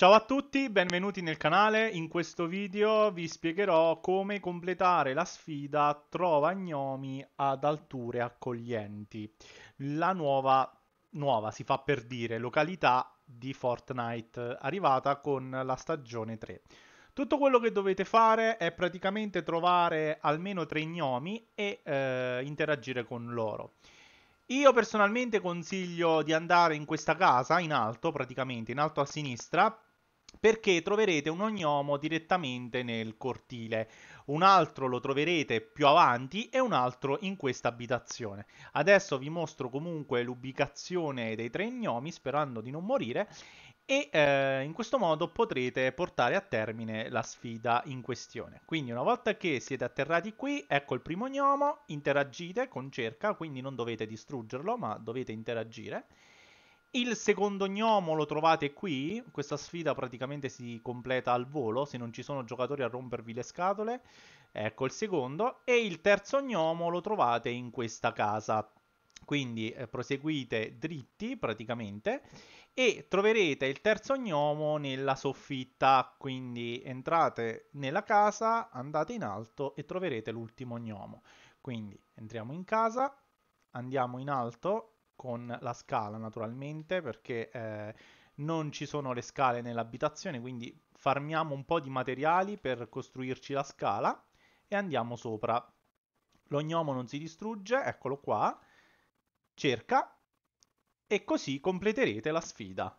Ciao a tutti, benvenuti nel canale. In questo video vi spiegherò come completare la sfida Trova gnomi ad alture accoglienti, la nuova, nuova si fa per dire, località di Fortnite arrivata con la stagione 3. Tutto quello che dovete fare è praticamente trovare almeno tre gnomi e eh, interagire con loro. Io personalmente consiglio di andare in questa casa, in alto praticamente, in alto a sinistra, perché troverete un ognomo direttamente nel cortile, un altro lo troverete più avanti e un altro in questa abitazione. Adesso vi mostro comunque l'ubicazione dei tre gnomi sperando di non morire e eh, in questo modo potrete portare a termine la sfida in questione. Quindi una volta che siete atterrati qui, ecco il primo gnomo, interagite con cerca, quindi non dovete distruggerlo ma dovete interagire il secondo gnomo lo trovate qui, questa sfida praticamente si completa al volo, se non ci sono giocatori a rompervi le scatole, ecco il secondo, e il terzo gnomo lo trovate in questa casa, quindi eh, proseguite dritti praticamente e troverete il terzo gnomo nella soffitta, quindi entrate nella casa, andate in alto e troverete l'ultimo gnomo. Quindi entriamo in casa, andiamo in alto con la scala naturalmente perché eh, non ci sono le scale nell'abitazione quindi farmiamo un po' di materiali per costruirci la scala e andiamo sopra l'ognomo non si distrugge eccolo qua cerca e così completerete la sfida